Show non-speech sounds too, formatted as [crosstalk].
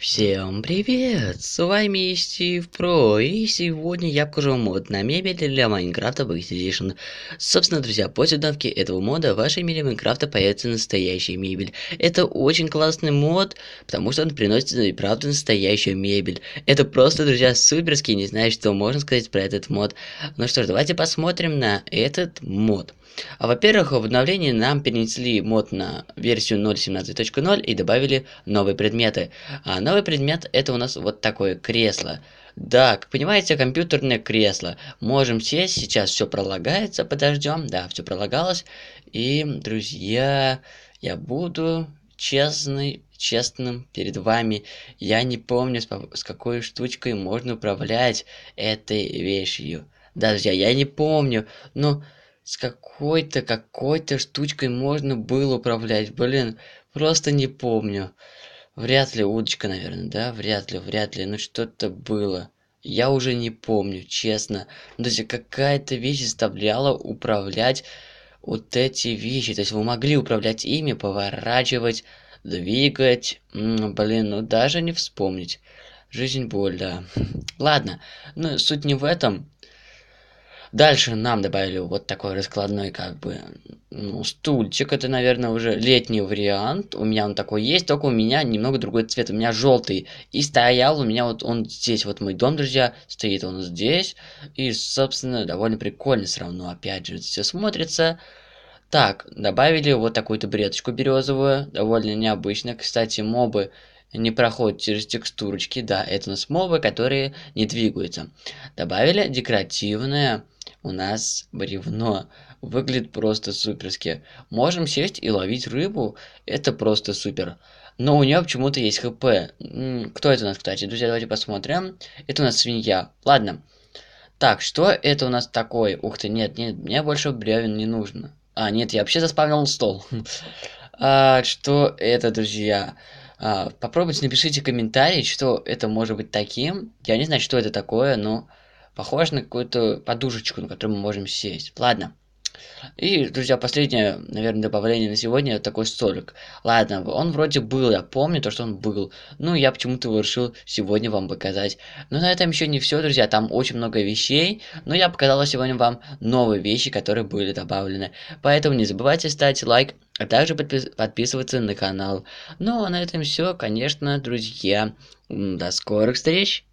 Всем привет! С вами Стив Про, и сегодня я покажу мод на мебель для Майнкрафта Base Edition. Собственно, друзья, после добавки этого мода в вашей мире Майнкрафта появится настоящая мебель. Это очень классный мод, потому что он приносит ну и правда настоящую мебель. Это просто, друзья, суперский, не знаю, что можно сказать про этот мод. Ну что ж, давайте посмотрим на этот мод. А во-первых, в обновлении нам перенесли мод на версию 0.17.0 и добавили новые предметы. А новый предмет это у нас вот такое кресло. Да, как понимаете, компьютерное кресло. Можем сесть, сейчас все пролагается, подождем. Да, все пролагалось. И, друзья, я буду честный, честным перед вами. Я не помню, с, какой штучкой можно управлять этой вещью. Да, друзья, я не помню. но с какой-то какой-то штучкой можно было управлять блин просто не помню вряд ли удочка наверное да вряд ли вряд ли но что-то было я уже не помню честно ну, то есть какая-то вещь заставляла управлять вот эти вещи то есть вы могли управлять ими поворачивать двигать М -м, блин ну даже не вспомнить жизнь боль да [laughs] ладно но ну, суть не в этом Дальше нам добавили вот такой раскладной как бы ну, стульчик. Это, наверное, уже летний вариант. У меня он такой есть, только у меня немного другой цвет. У меня желтый. И стоял у меня вот он здесь. Вот мой дом, друзья, стоит он здесь. И, собственно, довольно прикольно все равно. Опять же, все смотрится. Так, добавили вот такую табуреточку березовую. Довольно необычно. Кстати, мобы не проходят через текстурочки. Да, это у нас мобы, которые не двигаются. Добавили декоративное у нас бревно. Выглядит просто суперски. Можем сесть и ловить рыбу. Это просто супер. Но у нее почему-то есть хп. Кто это у нас, кстати? Друзья, давайте посмотрим. Это у нас свинья. Ладно. Так, что это у нас такое? Ух ты, нет, нет, мне больше бревен не нужно. А, нет, я вообще заспавнил стол. [laughs] а, что это, друзья? А, попробуйте напишите комментарий, что это может быть таким. Я не знаю, что это такое, но похож на какую-то подушечку, на которую мы можем сесть. Ладно. И, друзья, последнее, наверное, добавление на сегодня это такой столик. Ладно, он вроде был, я помню то, что он был. Ну, я почему-то его решил сегодня вам показать. Но на этом еще не все, друзья, там очень много вещей. Но я показала сегодня вам новые вещи, которые были добавлены. Поэтому не забывайте ставить лайк, а также подпис подписываться на канал. Ну, а на этом все, конечно, друзья. До скорых встреч!